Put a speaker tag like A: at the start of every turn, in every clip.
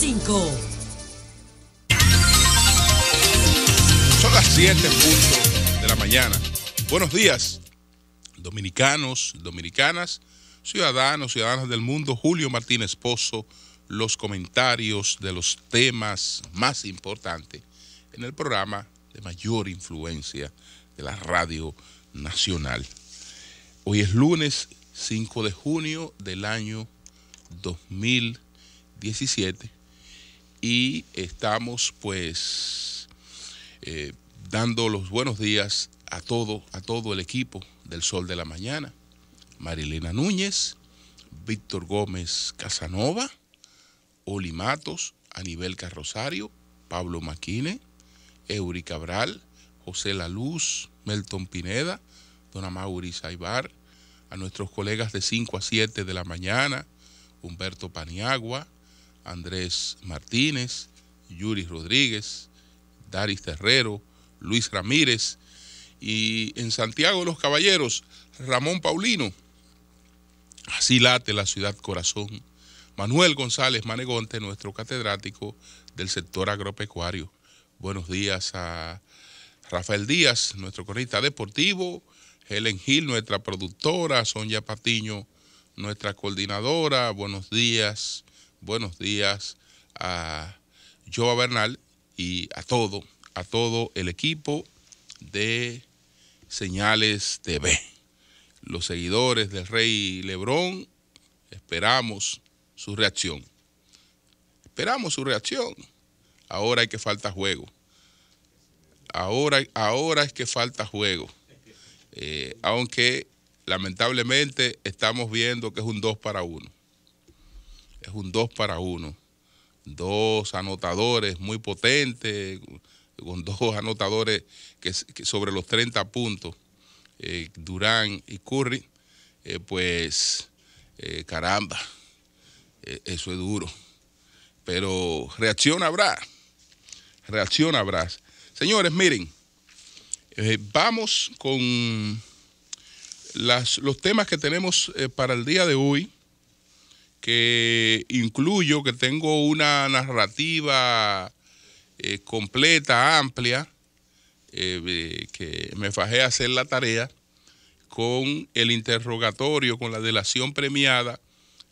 A: cinco. Son las 7 de la mañana. Buenos días, dominicanos, dominicanas, ciudadanos, ciudadanas del mundo. Julio Martínez Pozo, los comentarios de los temas más importantes en el programa de mayor influencia de la radio nacional. Hoy es lunes 5 de junio del año 2020 y estamos pues eh, dando los buenos días a todo, a todo el equipo del Sol de la Mañana. Marilena Núñez, Víctor Gómez Casanova, Oli Matos, Anibel Carrosario, Pablo Maquine, Euri Cabral, José La Luz, Melton Pineda, Dona Mauri Saibar, a nuestros colegas de 5 a 7 de la mañana, Humberto Paniagua, Andrés Martínez, Yuri Rodríguez, Daris Terrero, Luis Ramírez y en Santiago de los Caballeros, Ramón Paulino. Así late la ciudad corazón. Manuel González Manegonte, nuestro catedrático del sector agropecuario. Buenos días a Rafael Díaz, nuestro corrista deportivo, Helen Gil, nuestra productora, Sonia Patiño, nuestra coordinadora. Buenos días buenos días a Joa Bernal y a todo, a todo el equipo de Señales TV. Los seguidores del Rey Lebrón, esperamos su reacción. Esperamos su reacción. Ahora hay que falta juego. Ahora, ahora es que falta juego. Eh, aunque lamentablemente estamos viendo que es un 2 para 1 es un 2 para 1. Dos anotadores muy potentes, con dos anotadores que, sobre los 30 puntos, eh, Durán y Curry, eh, pues eh, caramba, eso es duro. Pero reacción habrá, reacción habrá. Señores, miren, vamos con los temas que tenemos para el día de hoy que incluyo, que tengo una narrativa eh, completa, amplia, eh, que me fajé hacer la tarea con el interrogatorio, con la delación premiada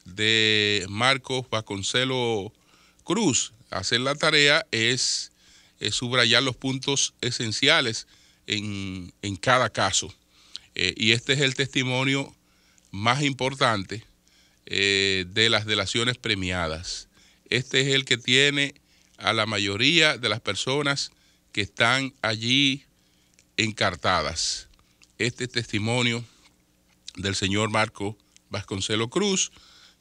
A: de Marcos Vasconcelo Cruz. Hacer la tarea es, subrayar los puntos esenciales en, cada caso. Eh, y este es el testimonio más importante eh, de las delaciones premiadas. Este es el que tiene a la mayoría de las personas que están allí encartadas. Este testimonio del señor Marco Vasconcelo Cruz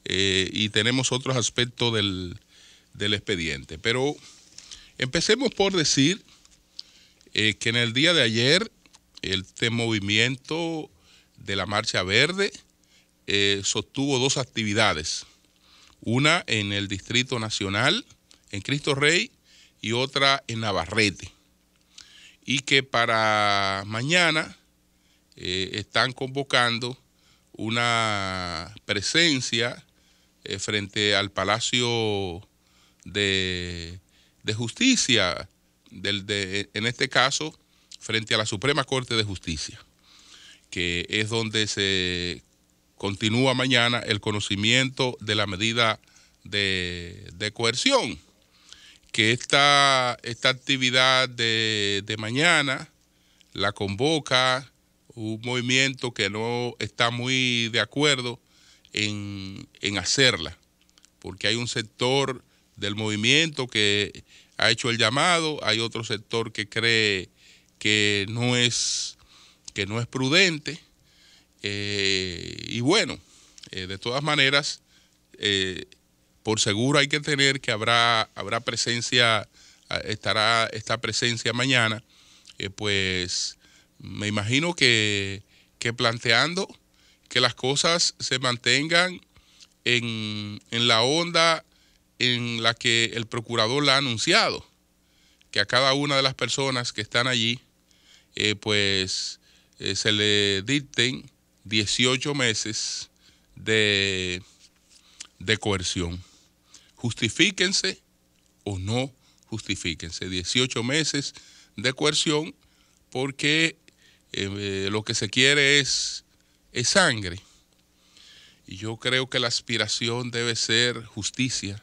A: eh, y tenemos otros aspectos del, expediente. Pero empecemos por decir eh, que en el día de ayer este movimiento de la Marcha Verde eh, sostuvo dos actividades, una en el Distrito Nacional, en Cristo Rey, y otra en Navarrete. Y que para mañana eh, están convocando una presencia eh, frente al Palacio de, Justicia, del, en este caso, frente a la Suprema Corte de Justicia, que es donde se Continúa mañana el conocimiento de la medida de, coerción, que esta, esta actividad de, mañana la convoca un movimiento que no está muy de acuerdo en, hacerla, porque hay un sector del movimiento que ha hecho el llamado, hay otro sector que cree que no es, que no es prudente, eh, y bueno, eh, de todas maneras, eh, por seguro hay que tener que habrá, habrá presencia, ah, estará esta presencia mañana, pues me imagino que, que, planteando que las cosas se mantengan en, en la onda en la que el procurador la ha anunciado, que a cada una de las personas que están allí, pues se le dicten 18 meses de, coerción. Justifíquense o no justifíquense. 18 meses de coerción porque eh, lo que se quiere es, es sangre. Y yo creo que la aspiración debe ser justicia.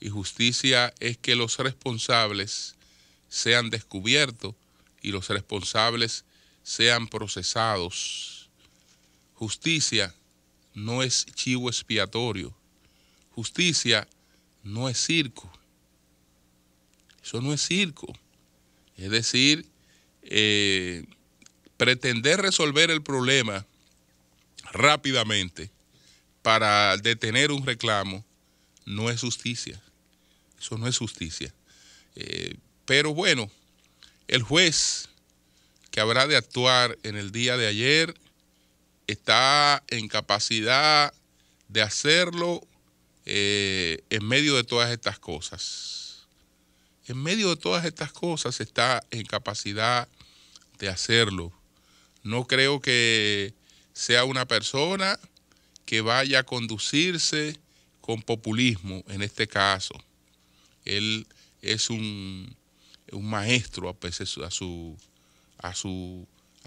A: Y justicia es que los responsables sean descubiertos y los responsables sean procesados Justicia no es chivo expiatorio. Justicia no es circo. Eso no es circo. Es decir, eh, pretender resolver el problema rápidamente para detener un reclamo no es justicia. Eso no es justicia. Eh, pero bueno, el juez que habrá de actuar en el día de ayer, está en capacidad de hacerlo eh, en medio de todas estas cosas. En medio de todas estas cosas está en capacidad de hacerlo. No creo que sea una persona que vaya a conducirse con populismo en este caso. Él es un, maestro a, pues, a, su, a, a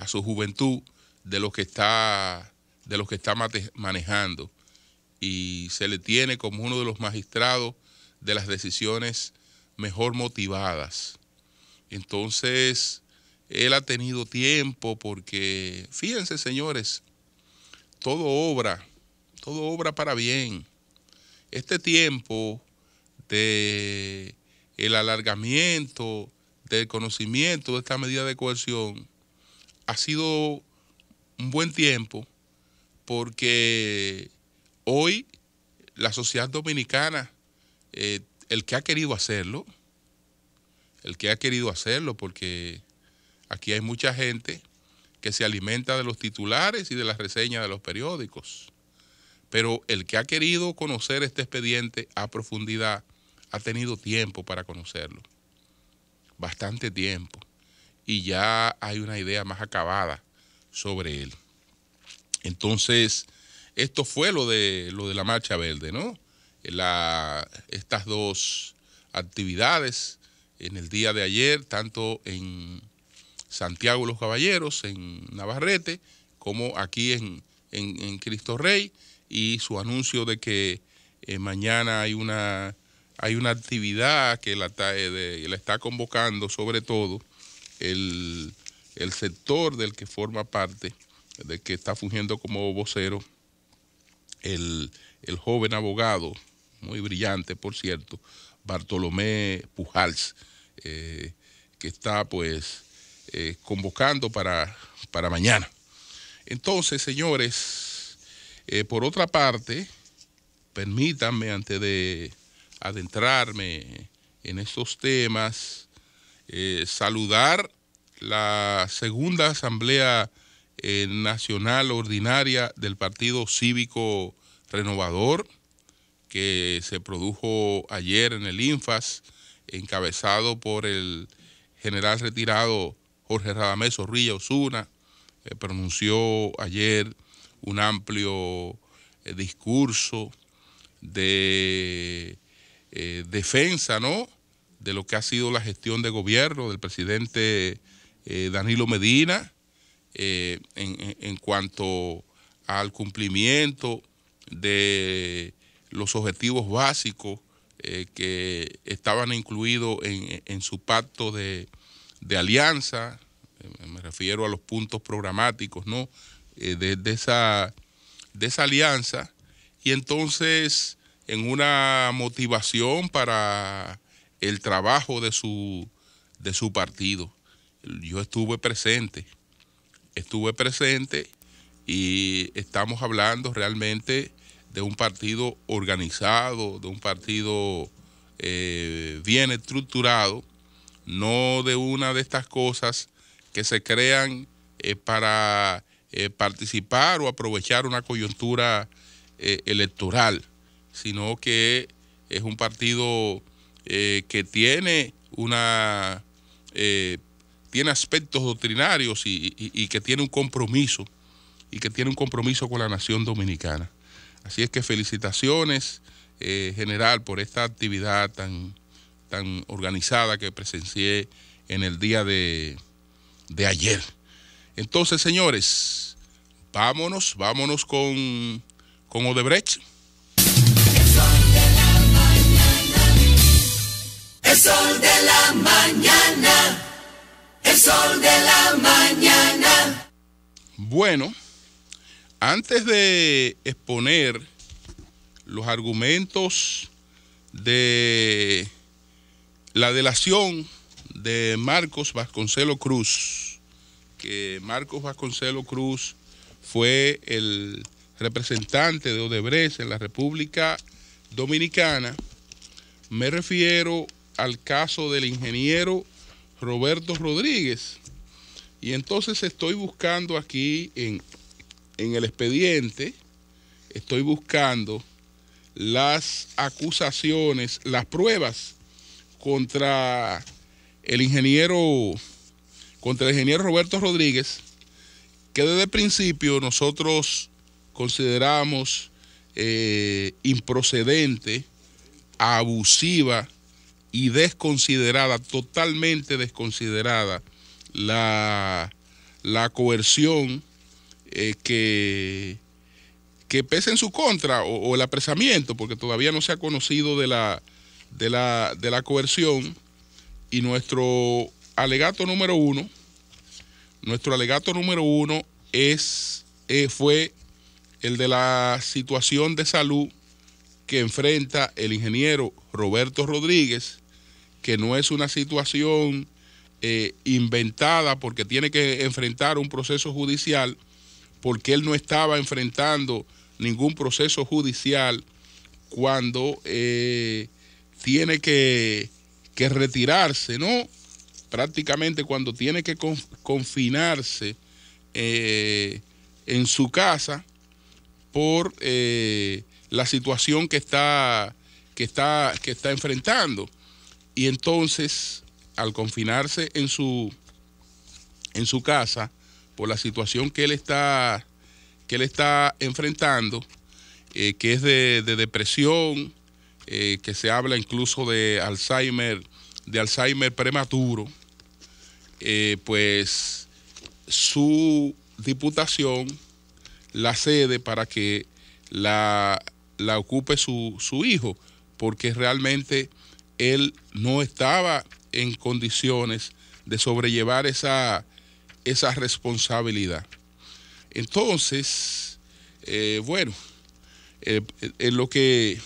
A: su juventud de lo que está, de que está manejando y se le tiene como uno de los magistrados de las decisiones mejor motivadas. Entonces, él ha tenido tiempo porque, fíjense señores, todo obra, todo obra para bien. Este tiempo de el alargamiento del conocimiento de esta medida de coerción ha sido un buen tiempo porque hoy la sociedad dominicana, eh, el que ha querido hacerlo, el que ha querido hacerlo, porque aquí hay mucha gente que se alimenta de los titulares y de las reseñas de los periódicos. Pero el que ha querido conocer este expediente a profundidad ha tenido tiempo para conocerlo, bastante tiempo, y ya hay una idea más acabada sobre él. Entonces, esto fue lo de, lo de la Marcha Verde, ¿no? estas dos actividades en el día de ayer, tanto en Santiago los Caballeros, en Navarrete, como aquí en, en, Cristo Rey, y su anuncio de que eh, mañana hay una, hay una actividad que la, de, la está convocando, sobre todo el el sector del que forma parte, del que está fungiendo como vocero, el, joven abogado, muy brillante por cierto, Bartolomé Pujals, eh, que está pues eh, convocando para, para mañana. Entonces, señores, eh, por otra parte, permítanme antes de adentrarme en estos temas, saludar la segunda asamblea eh, nacional ordinaria del Partido Cívico Renovador, que se produjo ayer en el INFAS, encabezado por el general retirado Jorge Radamés Zorrilla Osuna, eh, pronunció ayer un amplio eh, discurso de defensa, ¿no? de lo que ha sido la gestión de gobierno del presidente eh, Danilo Medina eh, en, cuanto al cumplimiento de los objetivos básicos eh, que estaban incluidos en, su pacto de, alianza, me refiero a los puntos programáticos, ¿no? De, esa, alianza. Y entonces, en una motivación para el trabajo de su partido yo estuve presente, estuve presente y estamos hablando realmente de un partido organizado, de un partido eh, bien estructurado, no de una de estas cosas que se crean eh, para eh, participar o aprovechar una coyuntura electoral, sino que es un partido que tiene una tiene aspectos doctrinarios y, que tiene un compromiso, y que tiene un compromiso con la nación dominicana. Así es que felicitaciones, eh, general, por esta actividad tan, tan organizada que presencié en el día de, ayer. Entonces, señores, vámonos, vámonos con, con Odebrecht. de la mañana sol de la mañana. Bueno, antes de exponer los argumentos de la delación de Marcos Vasconcelo Cruz, que Marcos Vasconcelo Cruz fue el representante de Odebrecht en la República Dominicana, me refiero al caso del ingeniero Roberto Rodríguez. Y entonces estoy buscando aquí en, el expediente, estoy buscando las acusaciones, las pruebas contra el ingeniero, contra el ingeniero Roberto Rodríguez, que desde el principio nosotros consideramos eh, improcedente, abusiva, y desconsiderada, totalmente desconsiderada, la, coerción eh, que, que pese en su contra o, el apresamiento, porque todavía no se ha conocido de la, de la, coerción. Y nuestro alegato número uno, nuestro alegato número uno es, eh, fue el de la situación de salud que enfrenta el ingeniero Roberto Rodríguez, que no es una situación eh, inventada porque tiene que enfrentar un proceso judicial, porque él no estaba enfrentando ningún proceso judicial cuando eh, tiene que, retirarse, ¿no? Prácticamente cuando tiene que confinarse eh, en su casa por la situación que está, que, está, que está enfrentando. Y entonces, al confinarse en su, en su casa, por la situación que él está, que él está enfrentando, eh, que es de, depresión, eh, que se habla incluso de Alzheimer, de Alzheimer prematuro, eh, pues su diputación la cede para que la, la ocupe su, su hijo, porque realmente él no estaba en condiciones de sobrellevar esa, esa responsabilidad. Entonces, eh, bueno, eh, eh, en lo que...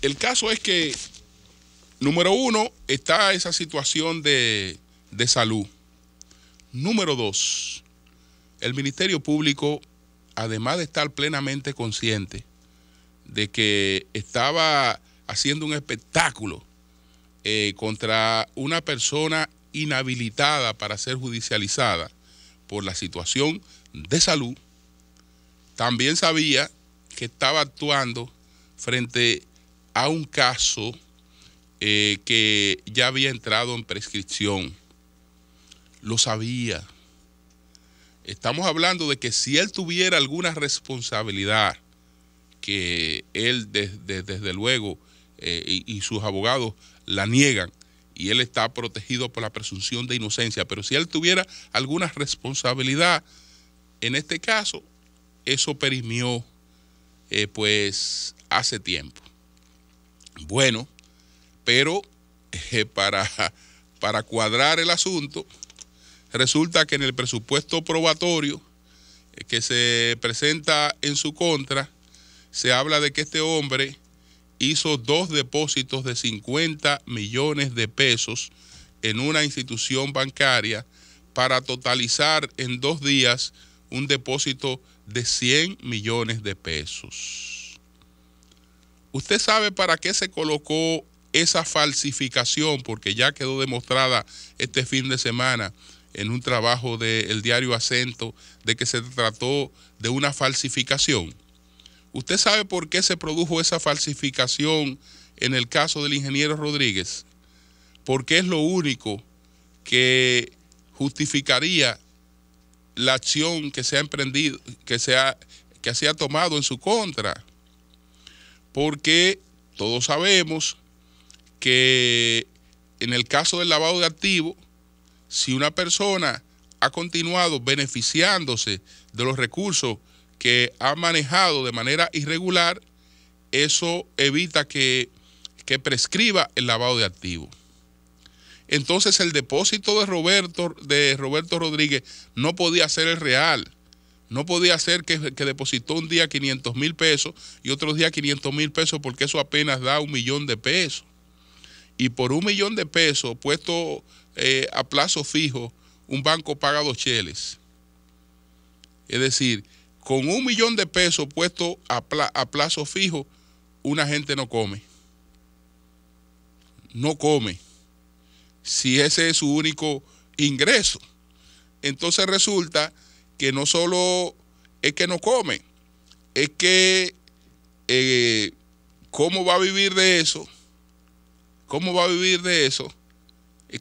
A: El caso es que, número uno, está esa situación de, de salud. Número dos, el Ministerio Público, además de estar plenamente consciente de que estaba haciendo un espectáculo eh, contra una persona inhabilitada para ser judicializada por la situación de salud, también sabía que estaba actuando frente a un caso eh, que ya había entrado en prescripción. Lo sabía. Estamos hablando de que si él tuviera alguna responsabilidad que él desde, desde luego eh, y, sus abogados la niegan y él está protegido por la presunción de inocencia. Pero si él tuviera alguna responsabilidad en este caso, eso perimió eh, pues hace tiempo. Bueno, pero eh, para, para cuadrar el asunto, resulta que en el presupuesto probatorio que se presenta en su contra, se habla de que este hombre hizo dos depósitos de 50 millones de pesos en una institución bancaria para totalizar en dos días un depósito de 100 millones de pesos. ¿Usted sabe para qué se colocó esa falsificación? Porque ya quedó demostrada este fin de semana en un trabajo del diario Acento de que se trató de una falsificación. ¿Usted sabe por qué se produjo esa falsificación en el caso del ingeniero Rodríguez? Porque es lo único que justificaría la acción que se ha emprendido, que se ha, que se ha tomado en su contra. Porque todos sabemos que en el caso del lavado de activos, si una persona ha continuado beneficiándose de los recursos que ha manejado de manera irregular, eso evita que, prescriba el lavado de activos. Entonces el depósito de Roberto, de Roberto Rodríguez no podía ser el real. No podía ser que, depositó un día 500 mil pesos y otro día 500 mil pesos porque eso apenas da un millón de pesos. Y por un millón de pesos puesto eh, a plazo fijo, un banco paga dos cheles. Es decir, con un millón de pesos puesto a, plazo fijo, una gente no come. No come. Si ese es su único ingreso. Entonces resulta que no solo es que no come, es que eh, cómo va a vivir de eso, cómo va a vivir de eso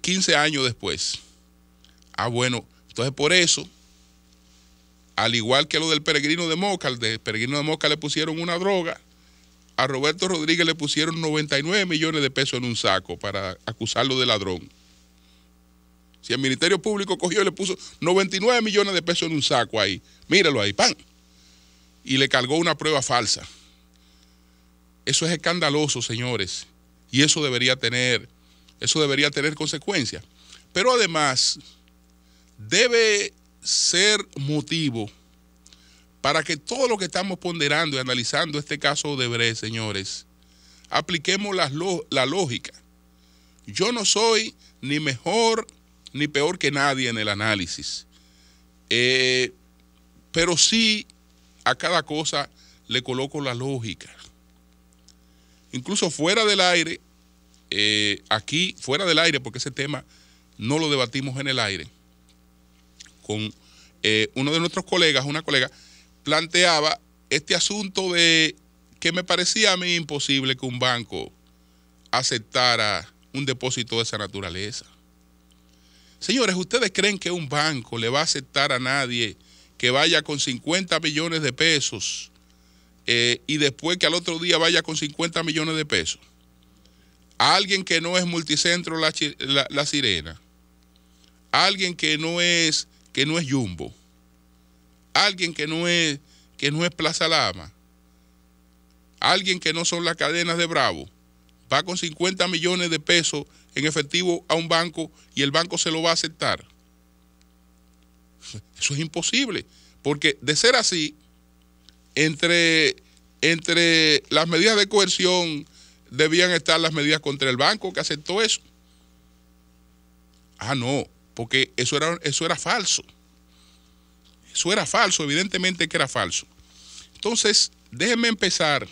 A: 15 años después. Ah, bueno, entonces por eso al igual que lo del peregrino de Moca, al peregrino de Moca le pusieron una droga, a Roberto Rodríguez le pusieron 99 millones de pesos en un saco para acusarlo de ladrón. Si el Ministerio Público cogió y le puso 99 millones de pesos en un saco ahí, míralo ahí, pan. Y le cargó una prueba falsa. Eso es escandaloso, señores. Y eso debería tener, eso debería tener consecuencias. Pero además, debe ser motivo para que todo lo que estamos ponderando y analizando este caso de señores, apliquemos la, la lógica. Yo no soy ni mejor ni peor que nadie en el análisis. Eh, pero sí a cada cosa le coloco la lógica. Incluso fuera del aire, eh, aquí, fuera del aire, porque ese tema no lo debatimos en el aire eh, uno de nuestros colegas, una colega, planteaba este asunto de que me parecía a mí imposible que un banco aceptara un depósito de esa naturaleza. Señores, ¿ustedes creen que un banco le va a aceptar a nadie que vaya con 50 millones de pesos eh, y después que al otro día vaya con 50 millones de pesos? A alguien que no es multicentro la, sirena, alguien que no es que no es Jumbo, alguien que no es, que no es Plaza Lama, alguien que no son las cadenas de Bravo, va con 50 millones de pesos en efectivo a un banco y el banco se lo va a aceptar. Eso es imposible, porque de ser así, entre, entre las medidas de coerción debían estar las medidas contra el banco que aceptó eso. Ah, no, porque eso era, eso era falso. Eso era falso, evidentemente que era falso. Entonces, déjenme empezar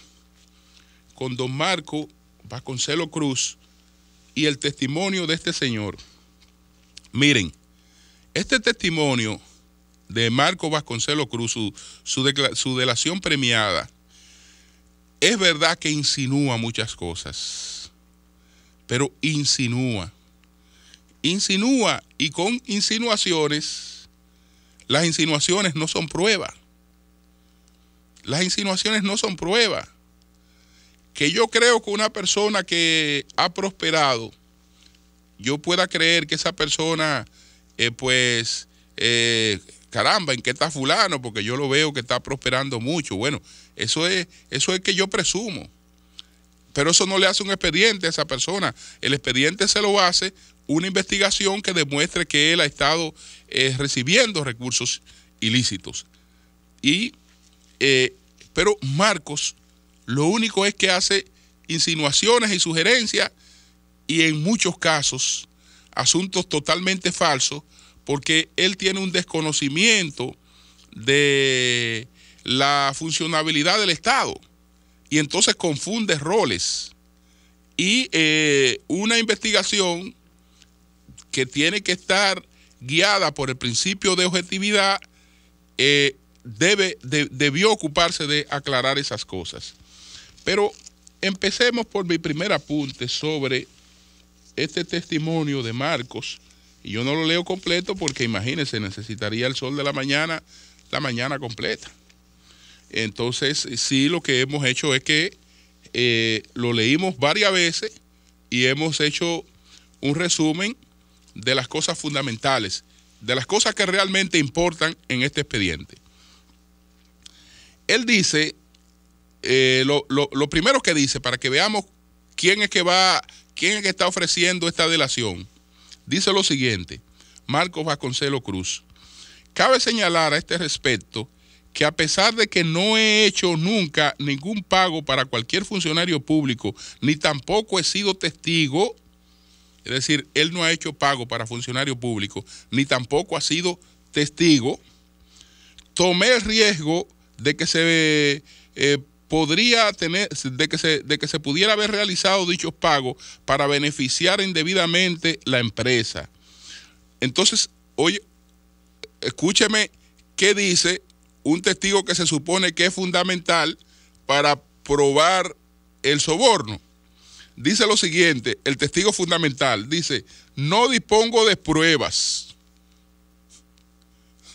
A: con don Marco Vasconcelo Cruz y el testimonio de este señor. Miren, este testimonio de Marco Vasconcelo Cruz, su, su delación premiada, es verdad que insinúa muchas cosas, pero insinúa. Insinúa y con insinuaciones, las insinuaciones no son prueba. Las insinuaciones no son prueba. Que yo creo que una persona que ha prosperado, yo pueda creer que esa persona, eh, pues, eh, caramba, ¿en qué está fulano? Porque yo lo veo que está prosperando mucho. Bueno, eso es, eso es que yo presumo. Pero eso no le hace un expediente a esa persona. El expediente se lo hace una investigación que demuestre que él ha estado eh, recibiendo recursos ilícitos. Y, eh, pero Marcos lo único es que hace insinuaciones y sugerencias y en muchos casos asuntos totalmente falsos porque él tiene un desconocimiento de la funcionabilidad del Estado y entonces confunde roles. Y eh, una investigación que tiene que estar guiada por el principio de objetividad eh, debe, debió ocuparse de aclarar esas cosas. Pero empecemos por mi primer apunte sobre este testimonio de Marcos. Y yo no lo leo completo porque imagínense, necesitaría el sol de la mañana, la mañana completa. Entonces, sí, lo que hemos hecho es que eh, lo leímos varias veces y hemos hecho un resumen de las cosas fundamentales, de las cosas que realmente importan en este expediente. Él dice, eh, lo, primero que dice, para que veamos quién es que va, quién es que está ofreciendo esta delación, dice lo siguiente, Marcos Vasconcelo Cruz. Cabe señalar a este respecto que a pesar de que no he hecho nunca ningún pago para cualquier funcionario público, ni tampoco he sido testigo, es decir, él no ha hecho pago para funcionario público, ni tampoco ha sido testigo, tomé el riesgo de que se eh, podría tener, de que, se, de que se pudiera haber realizado dichos pagos para beneficiar indebidamente la empresa. Entonces, oye, escúcheme qué dice un testigo que se supone que es fundamental para probar el soborno. Dice lo siguiente, el testigo fundamental, dice, no dispongo de pruebas.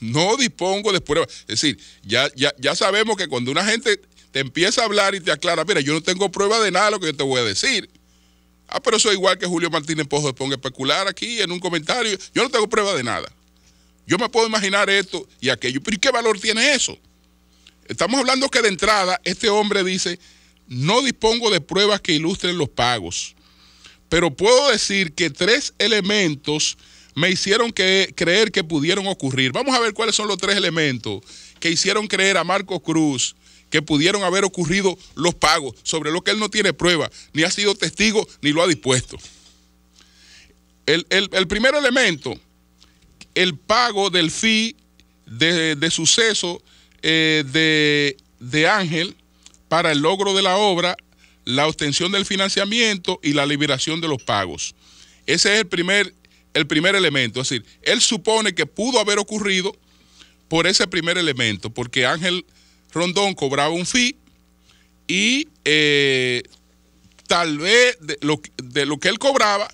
A: No dispongo de pruebas. Es decir, ya, ya, sabemos que cuando una gente te empieza a hablar y te aclara, mira, yo no tengo prueba de nada de lo que yo te voy a decir. Ah, pero eso es igual que Julio Martínez Pozo de ponga especular aquí en un comentario. Yo no tengo prueba de nada. Yo me puedo imaginar esto y aquello. Pero ¿y qué valor tiene eso? Estamos hablando que de entrada este hombre dice, no dispongo de pruebas que ilustren los pagos, pero puedo decir que tres elementos me hicieron creer que pudieron ocurrir. Vamos a ver cuáles son los tres elementos que hicieron creer a Marco Cruz que pudieron haber ocurrido los pagos, sobre lo que él no tiene prueba, ni ha sido testigo, ni lo ha dispuesto. el primer elemento el pago del fee de, suceso eh, de, de Ángel para el logro de la obra, la obtención del financiamiento y la liberación de los pagos. Ese es el primer, el primer elemento. Es decir, él supone que pudo haber ocurrido por ese primer elemento, porque Ángel Rondón cobraba un fee y eh, tal vez de lo, de lo que él cobraba,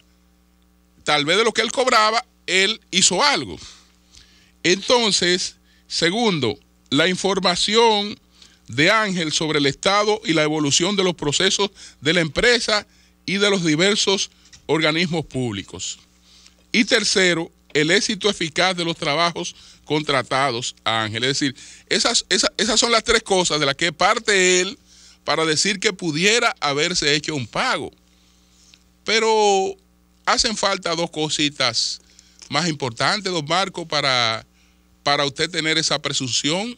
A: tal vez de lo que él cobraba, él hizo algo. Entonces, segundo, la información de Ángel sobre el estado y la evolución de los procesos de la empresa y de los diversos organismos públicos. Y tercero, el éxito eficaz de los trabajos contratados a Ángel. Es decir, esas, esas, son las tres cosas de las que parte él para decir que pudiera haberse hecho un pago. Pero hacen falta dos cositas más importante, don Marco, para, para usted tener esa presunción?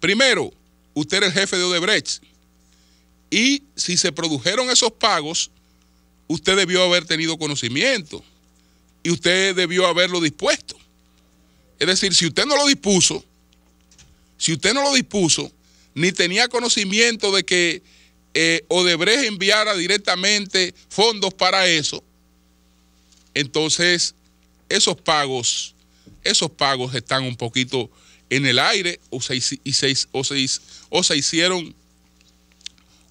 A: Primero, usted era el jefe de Odebrecht. Y si se produjeron esos pagos, usted debió haber tenido conocimiento y usted debió haberlo dispuesto. Es decir, si usted no lo dispuso, si usted no lo dispuso, ni tenía conocimiento de que eh, Odebrecht enviara directamente fondos para eso, entonces esos pagos, esos pagos están un poquito en el aire o se, y o o se hicieron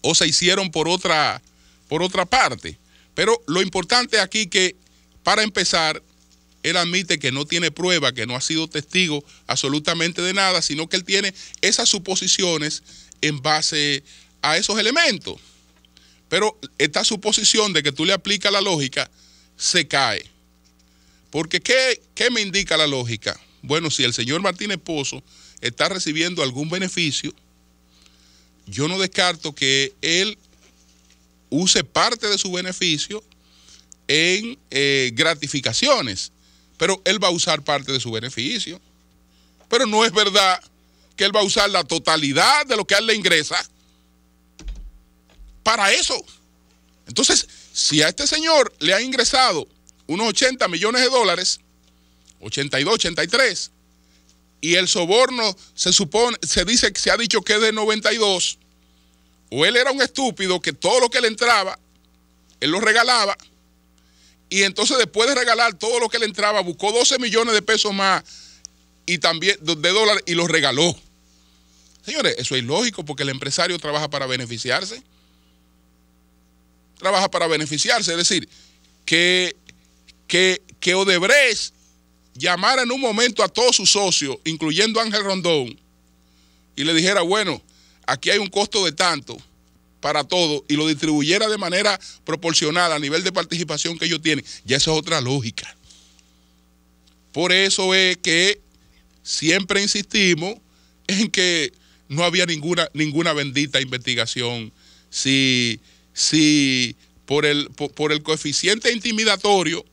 A: o se hicieron por otra, por otra parte. Pero lo importante aquí que, para empezar, él admite que no tiene prueba, que no ha sido testigo absolutamente de nada, sino que él tiene esas suposiciones en base a esos elementos. Pero esta suposición de que tú le aplicas la lógica se cae. Porque ¿qué, ¿qué me indica la lógica? Bueno, si el señor Martínez Pozo está recibiendo algún beneficio, yo no descarto que él use parte de su beneficio en eh, gratificaciones, pero él va a usar parte de su beneficio. Pero no es verdad que él va a usar la totalidad de lo que a él le ingresa para eso. Entonces, si a este señor le ha ingresado unos 80 millones de dólares, 82, 83, y el soborno se supone, se dice que se ha dicho que es de 92, o él era un estúpido que todo lo que le entraba, él lo regalaba, y entonces después de regalar todo lo que le entraba, buscó 12 millones de pesos más y también de dólares y los regaló. Señores, eso es lógico porque el empresario trabaja para beneficiarse. Trabaja para beneficiarse, es decir, que que, que Odebrecht llamara en un momento a todos sus socios, incluyendo Ángel Rondón, y le dijera, bueno, aquí hay un costo de tanto para todo y lo distribuyera de manera proporcional a nivel de participación que ellos tienen, ya esa es otra lógica. Por eso es que siempre insistimos en que no había ninguna, ninguna bendita investigación. Si, si por, el, por el coeficiente intimidatorio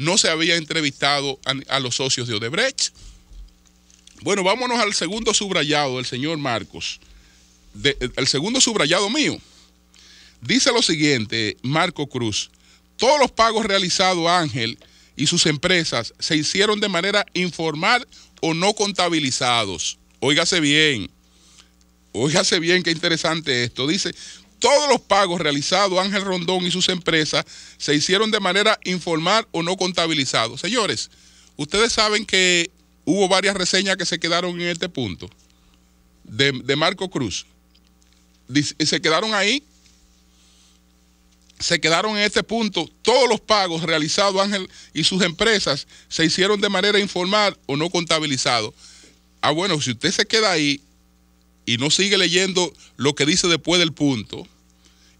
A: no se había entrevistado a, los socios de Odebrecht. Bueno, vámonos al segundo subrayado del señor Marcos. el eh, segundo subrayado mío. Dice lo siguiente, Marco Cruz. Todos los pagos realizados a Ángel y sus empresas se hicieron de manera informal o no contabilizados. Óigase bien. Óigase bien qué interesante esto. Dice, todos los pagos realizados Ángel Rondón y sus empresas se hicieron de manera informal o no contabilizado. Señores, ustedes saben que hubo varias reseñas que se quedaron en este punto de, Marco Cruz. Se quedaron ahí, se quedaron en este punto. Todos los pagos realizados Ángel y sus empresas se hicieron de manera informal o no contabilizado. Ah, bueno, si usted se queda ahí, y no sigue leyendo lo que dice después del punto,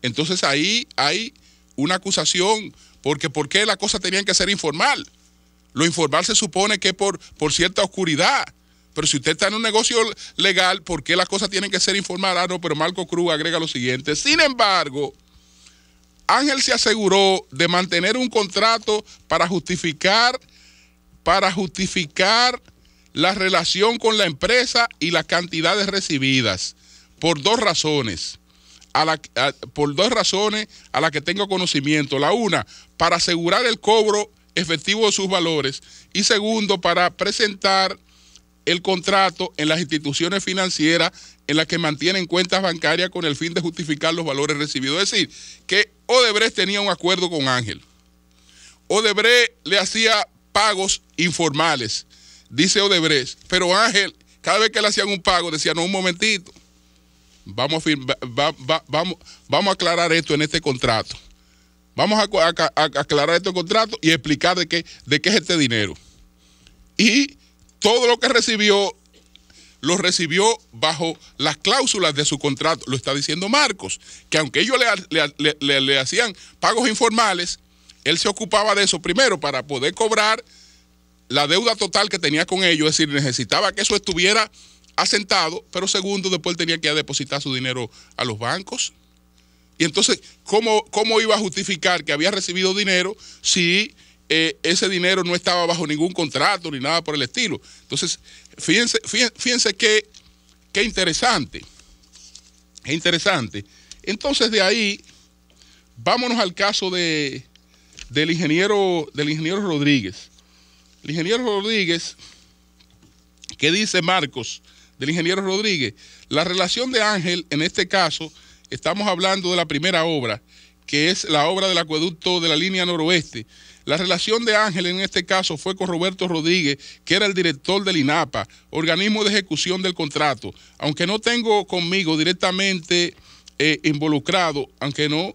A: entonces ahí hay una acusación, porque ¿por qué las cosas tenían que ser informal? Lo informal se supone que por, por cierta oscuridad. Pero si usted está en un negocio legal, ¿por qué las cosas tienen que ser informal? Ah, pero Marco Cruz agrega lo siguiente. Sin embargo, Ángel se aseguró de mantener un contrato para justificar, para justificar la relación con la empresa y las cantidades recibidas por dos razones. A por dos razones a las que tengo conocimiento. La una, para asegurar el cobro efectivo de sus valores y segundo, para presentar el contrato en las instituciones financieras en las que mantienen cuentas bancarias con el fin de justificar los valores recibidos. Es decir, que Odebrecht tenía un acuerdo con Ángel. Odebrecht le hacía pagos informales dice Odebrecht, pero Ángel, cada vez que le hacían un pago, decían, no, un momentito, vamos a, vamos, aclarar esto en este contrato. Vamos a, a, aclarar este contrato y explicar de qué, de qué es este dinero. Y todo lo que recibió, lo recibió bajo las cláusulas de su contrato. Lo está diciendo Marcos, que aunque ellos le hacían pagos informales, él se ocupaba de eso primero para poder cobrar la deuda total que tenía con ellos, es decir, necesitaba que eso estuviera asentado, pero segundo, después tenía que depositar su dinero a los bancos. Y entonces, ¿cómo, cómo iba a justificar que había recibido dinero si eh, ese dinero no estaba bajo ningún contrato ni nada por el estilo? Entonces, fíjense, fíjense, qué, interesante. Es interesante. Entonces, de ahí, vámonos al caso de, del, ingeniero, del ingeniero Rodríguez. El ingeniero Rodríguez, ¿qué dice Marcos del ingeniero Rodríguez? La relación de Ángel, en este caso, estamos hablando de la primera obra, que es la obra del acueducto de la línea noroeste. La relación de Ángel en este caso fue con Roberto Rodríguez, que era el director del INAPA, organismo de ejecución del contrato. Aunque no tengo conmigo directamente eh, involucrado, aunque no,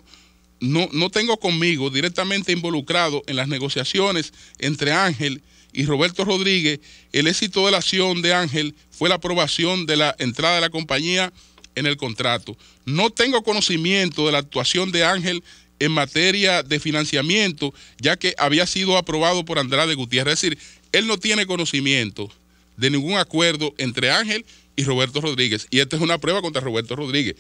A: no, no tengo conmigo directamente involucrado en las negociaciones entre Ángel y y Roberto Rodríguez, el éxito de la acción de Ángel fue la aprobación de la entrada de la compañía en el contrato. No tengo conocimiento de la actuación de Ángel en materia de financiamiento, ya que había sido aprobado por Andrade Gutiérrez. Es decir, él no tiene conocimiento de ningún acuerdo entre Ángel y Roberto Rodríguez. Y esta es una prueba contra Roberto Rodríguez.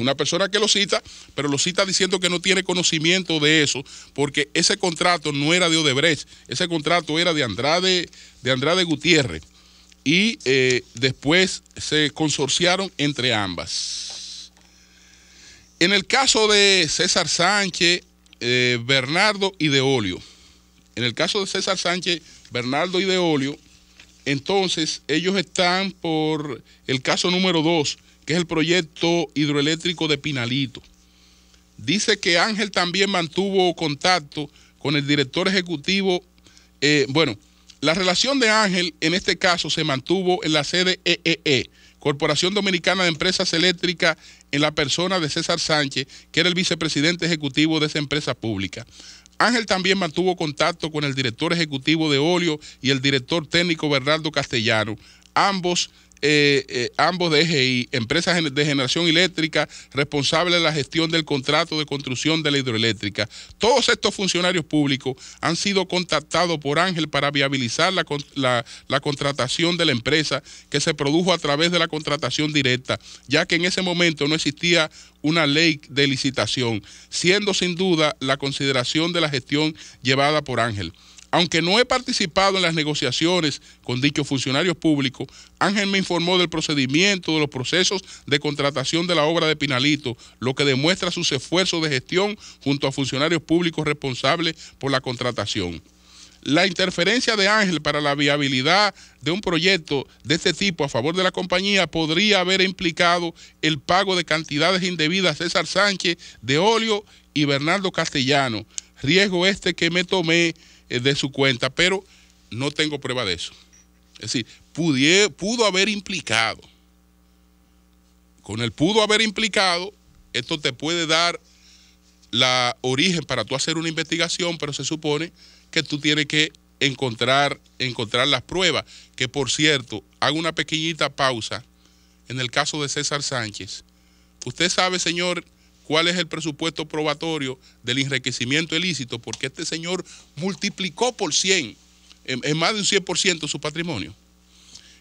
A: Una persona que lo cita, pero lo cita diciendo que no tiene conocimiento de eso, porque ese contrato no era de Odebrecht, ese contrato era de Andrade, de Andrade Gutiérrez. Y eh, después se consorciaron entre ambas. En el caso de César Sánchez, eh, Bernardo y de Olio. En el caso de César Sánchez, Bernardo y de Olio, entonces ellos están por el caso número dos que es el proyecto hidroeléctrico de Pinalito. Dice que Ángel también mantuvo contacto con el director ejecutivo. Eh, bueno, la relación de Ángel en este caso se mantuvo en la sede EEE, e e, Corporación Dominicana de Empresas Eléctricas, en la persona de César Sánchez, que era el vicepresidente ejecutivo de esa empresa pública. Ángel también mantuvo contacto con el director ejecutivo de Olio y el director técnico Bernardo Castellano, ambos eh, eh, ambos de ambos empresas de generación eléctrica responsable de la gestión del contrato de construcción de la hidroeléctrica. Todos estos funcionarios públicos han sido contactados por Ángel para viabilizar la contratación de la empresa que se produjo a través de la contratación directa, ya que en ese momento no existía una ley de licitación, siendo sin duda la consideración de la gestión llevada por Ángel. Aunque no he participado en las negociaciones con dichos funcionarios públicos, Ángel me informó del procedimiento de los procesos de contratación de la obra de Pinalito, lo que demuestra sus esfuerzos de gestión junto a funcionarios públicos responsables por la contratación. La interferencia de Ángel para la viabilidad de un proyecto de este tipo a favor de la compañía podría haber implicado el pago de cantidades indebidas a César Sánchez, de Olio y Bernardo Castellano. Riesgo este que me tomé eh, de su cuenta, pero no tengo prueba de eso. Es decir, pudo haber implicado. Con el pudo haber implicado, esto te puede dar la origen para tú hacer una investigación, pero se supone que tú tienes que encontrar, encontrar las pruebas. Que por cierto, hago una pequeñita pausa en el caso de César Sánchez. Usted sabe, señor cuál es el presupuesto probatorio del enriquecimiento ilícito, porque este señor multiplicó por 100, en, más de un 100% su patrimonio.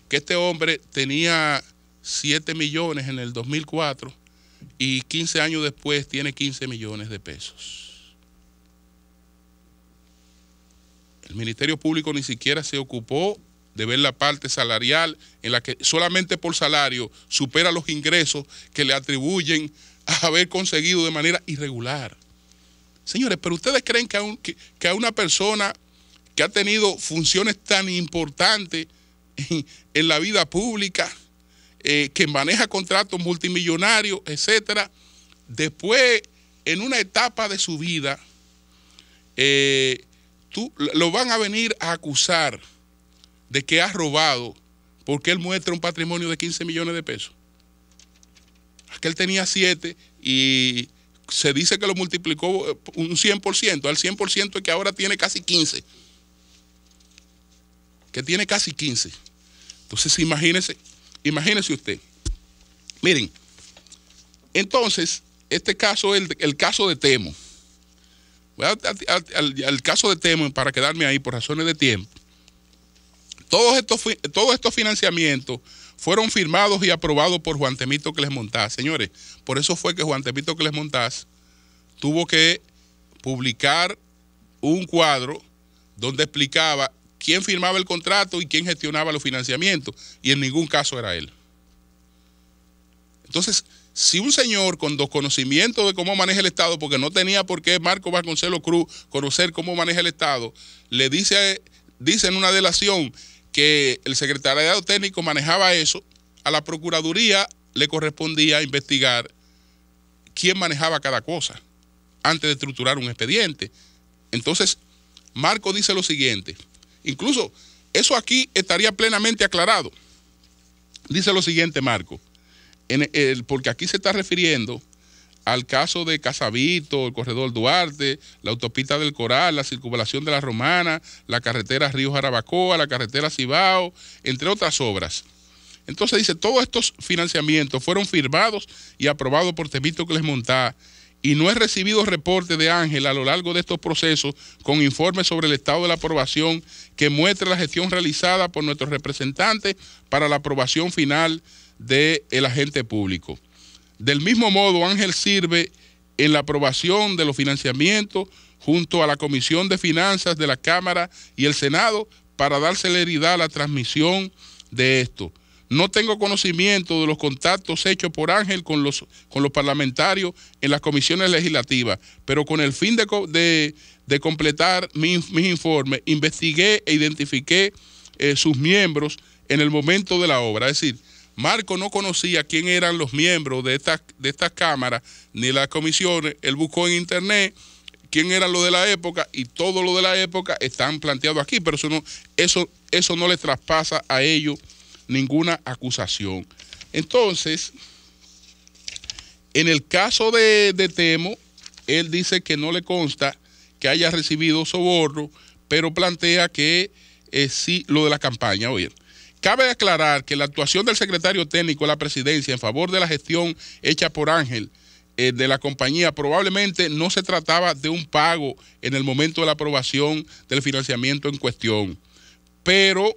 A: Que este hombre tenía 7 millones en el 2004 y 15 años después tiene 15 millones de pesos. El Ministerio Público ni siquiera se ocupó de ver la parte salarial en la que solamente por salario supera los ingresos que le atribuyen haber conseguido de manera irregular. Señores, pero ustedes creen que a, una persona que ha tenido funciones tan importantes en, la vida pública, eh, que maneja contratos multimillonarios, etcétera, después en una etapa de su vida, eh, tú, lo van a venir a acusar de que ha robado porque él muestra un patrimonio de 15 millones de pesos. Aquel tenía 7 y se dice que lo multiplicó eh, un 100%, al 100% que ahora tiene casi 15. Que tiene casi 15. Entonces imagínese, imagínense usted. Miren, entonces, este caso es el, caso de Temo. Voy al caso de Temo para quedarme ahí por razones de tiempo. Todos estos, estos financiamientos fueron firmados y aprobados por Juan Temito les Montás, Señores, por eso fue que Juan Temito les Montás tuvo que publicar un cuadro donde explicaba quién firmaba el contrato y quién gestionaba los financiamientos, y en ningún caso era él. Entonces, si un señor con desconocimiento de cómo maneja el Estado, porque no tenía por qué Marco Vasconcelos Cruz conocer cómo maneja el Estado, le dice, dice en una delación que el secretariado técnico manejaba eso, a la Procuraduría le correspondía investigar quién manejaba cada cosa antes de estructurar un expediente. Entonces, Marco dice lo siguiente, incluso eso aquí estaría plenamente aclarado. Dice lo siguiente, Marco, porque aquí se está refiriendo al caso de Casavito, el corredor Duarte, la autopista del Coral, la circunvalación de la Romana, la carretera Río Jarabacoa, la carretera Cibao, entre otras obras. Entonces dice, todos estos financiamientos fueron firmados y aprobados por Temito Monta y no he recibido reporte de Ángel a lo largo de estos procesos con informes sobre el estado de la aprobación que muestre la gestión realizada por nuestros representantes para la aprobación final del agente público. Del mismo modo, Ángel sirve en la aprobación de los financiamientos junto a la Comisión de Finanzas de la Cámara y el Senado para dar celeridad a la transmisión de esto. No tengo conocimiento de los contactos hechos por Ángel con los, con los parlamentarios en las comisiones legislativas, pero con el fin de, de, completar mis, informes, investigué e identifiqué eh, sus miembros en el momento de la obra. Es decir, Marco no conocía quién eran los miembros de estas de esta cámaras ni las comisiones. Él buscó en internet quién eran lo de la época y todo lo de la época están planteados aquí, pero eso no, eso, no traspasa a ellos ninguna acusación. Entonces, en el caso de, Temo, él dice que no le consta que haya recibido soborno, pero plantea que eh, sí lo de la campaña, oye. Cabe aclarar que la actuación del secretario técnico de la presidencia en favor de la gestión hecha por Ángel eh, de la compañía probablemente no se trataba de un pago en el momento de la aprobación del financiamiento en cuestión, pero,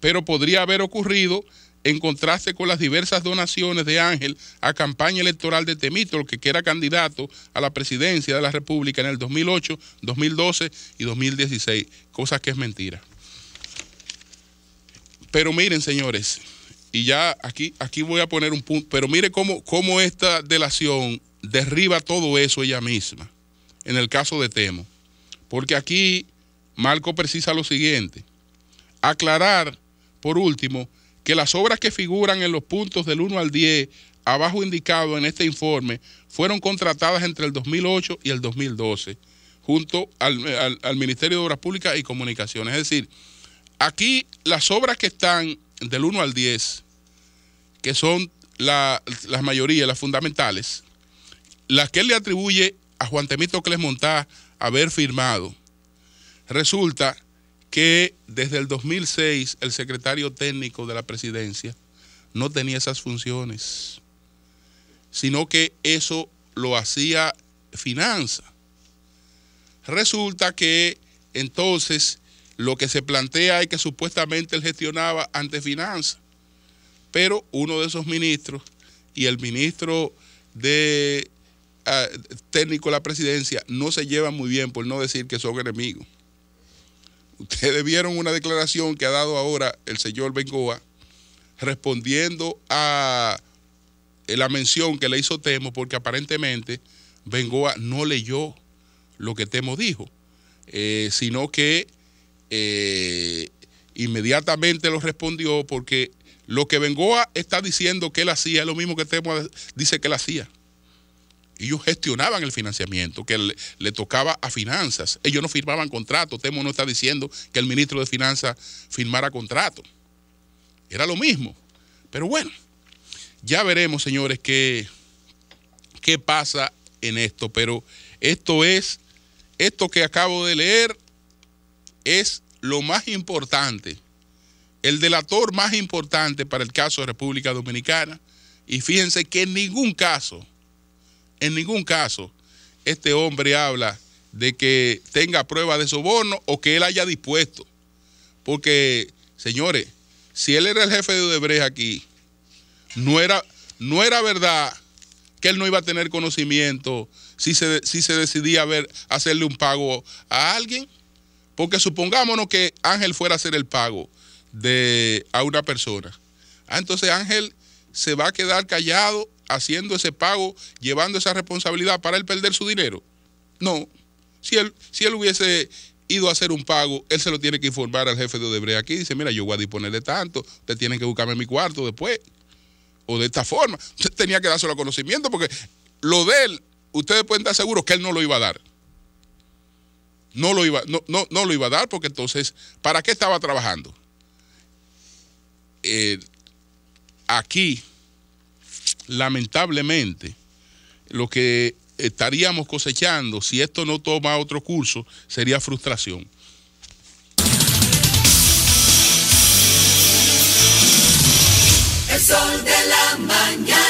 A: pero podría haber ocurrido en contraste con las diversas donaciones de Ángel a campaña electoral de Temito, que era candidato a la presidencia de la República en el 2008, 2012 y 2016, cosa que es mentira. Pero miren, señores, y ya aquí, aquí voy a poner un punto, pero mire cómo, esta delación derriba todo eso ella misma, en el caso de Temo. Porque aquí Marco precisa lo siguiente, aclarar, por último, que las obras que figuran en los puntos del 1 al 10, abajo indicado en este informe, fueron contratadas entre el 2008 y el 2012, junto al, al Ministerio de Obras Públicas y Comunicaciones. Es decir, Aquí las obras que están del 1 al 10, que son las mayorías, las fundamentales, las que él le atribuye a Juan Temito Clesmontá haber firmado, resulta que desde el 2006 el secretario técnico de la presidencia no tenía esas funciones, sino que eso lo hacía finanza. Resulta que entonces lo que se plantea es que supuestamente él gestionaba ante finanzas, pero uno de esos ministros y el ministro de ah, técnico de la presidencia no se llevan muy bien, por no decir que son enemigos. Ustedes vieron una declaración que ha dado ahora el señor Bengoa respondiendo a eh, la mención que le hizo Temo, porque aparentemente Bengoa no leyó lo que Temo dijo, eh, sino que eh, inmediatamente lo respondió porque lo que Bengoa está diciendo que él hacía es lo mismo que Temo dice que él hacía. Ellos gestionaban el financiamiento, que le, tocaba a finanzas. Ellos no firmaban contratos. Temo no está diciendo que el ministro de Finanzas firmara contrato. Era lo mismo. Pero bueno, ya veremos, señores, qué, qué pasa en esto. Pero esto es, esto que acabo de leer es lo más importante, el delator más importante para el caso de República Dominicana. Y fíjense que en ningún caso, en ningún caso, este hombre habla de que tenga prueba de soborno o que él haya dispuesto. Porque, señores, si él era el jefe de Odebrecht aquí, no era, no era verdad que él no iba a tener conocimiento si se, si se decidía ver, hacerle un pago a alguien. Porque supongámonos que Ángel fuera a hacer el pago de, a una persona. Ah, entonces Ángel se va a quedar callado haciendo ese pago, llevando esa responsabilidad para él perder su dinero. No, si él, si él hubiese ido a hacer un pago, él se lo tiene que informar al jefe de Odebrecht aquí. Dice, mira, yo voy a disponer de tanto, ustedes tienen que buscarme mi cuarto después. O de esta forma. Usted tenía que dárselo a conocimiento porque lo de él, ustedes pueden estar seguros que él no lo iba a dar no lo iba, no, no, lo iba a dar porque entonces, ¿para qué estaba trabajando? Eh, aquí, lamentablemente, lo que estaríamos cosechando, si esto no toma otro curso, sería frustración. El sol de la mañana.